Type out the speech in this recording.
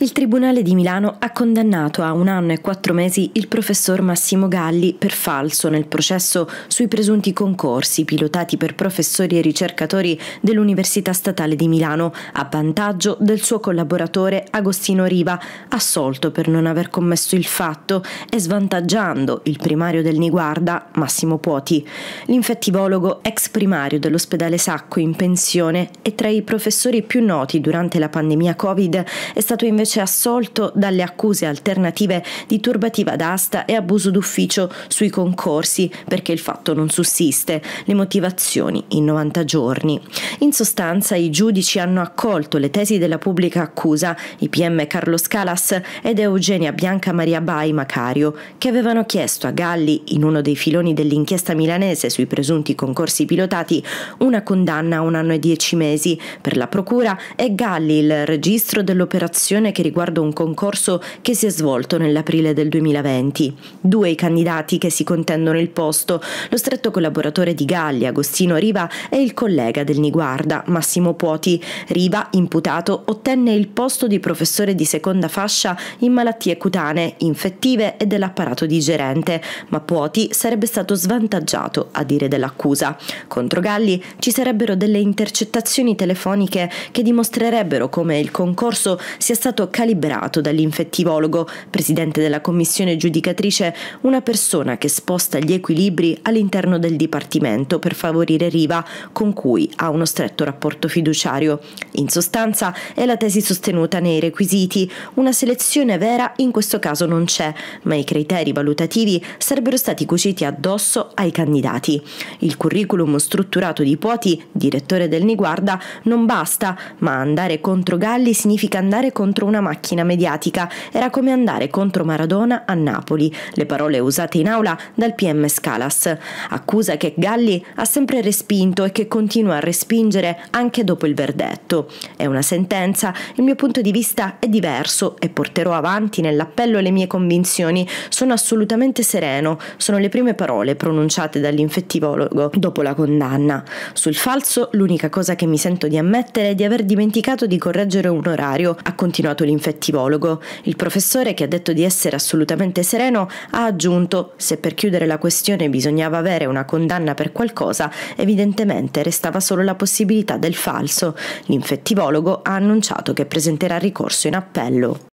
Il Tribunale di Milano ha condannato a un anno e quattro mesi il professor Massimo Galli per falso nel processo sui presunti concorsi pilotati per professori e ricercatori dell'Università Statale di Milano a vantaggio del suo collaboratore Agostino Riva, assolto per non aver commesso il fatto e svantaggiando il primario del Niguarda Massimo Puoti. L'infettivologo ex primario dell'ospedale Sacco in pensione e tra i professori più noti durante la pandemia Covid è stato invece invece assolto dalle accuse alternative di turbativa d'asta e abuso d'ufficio sui concorsi perché il fatto non sussiste, le motivazioni in 90 giorni. In sostanza i giudici hanno accolto le tesi della pubblica accusa, i PM Carlo Scalas ed Eugenia Bianca Maria Bai Macario, che avevano chiesto a Galli, in uno dei filoni dell'inchiesta milanese sui presunti concorsi pilotati, una condanna a un anno e dieci mesi per la procura e Galli il registro dell'operazione che che riguarda un concorso che si è svolto nell'aprile del 2020. Due i candidati che si contendono il posto, lo stretto collaboratore di Galli, Agostino Riva, e il collega del Niguarda, Massimo Puoti. Riva, imputato, ottenne il posto di professore di seconda fascia in malattie cutanee, infettive e dell'apparato digerente, ma Puoti sarebbe stato svantaggiato, a dire dell'accusa. Contro Galli ci sarebbero delle intercettazioni telefoniche che dimostrerebbero come il concorso sia stato calibrato dall'infettivologo, presidente della commissione giudicatrice, una persona che sposta gli equilibri all'interno del dipartimento per favorire Riva, con cui ha uno stretto rapporto fiduciario. In sostanza è la tesi sostenuta nei requisiti, una selezione vera in questo caso non c'è, ma i criteri valutativi sarebbero stati cuciti addosso ai candidati. Il curriculum strutturato di Puoti, direttore del Niguarda, non basta, ma andare contro Galli significa andare contro una una macchina mediatica. Era come andare contro Maradona a Napoli, le parole usate in aula dal PM Scalas. Accusa che Galli ha sempre respinto e che continua a respingere anche dopo il verdetto. È una sentenza, il mio punto di vista è diverso e porterò avanti nell'appello le mie convinzioni. Sono assolutamente sereno, sono le prime parole pronunciate dall'infettivologo dopo la condanna. Sul falso l'unica cosa che mi sento di ammettere è di aver dimenticato di correggere un orario, ha continuato il l'infettivologo. Il professore, che ha detto di essere assolutamente sereno, ha aggiunto: Se per chiudere la questione bisognava avere una condanna per qualcosa, evidentemente restava solo la possibilità del falso. L'infettivologo ha annunciato che presenterà ricorso in appello.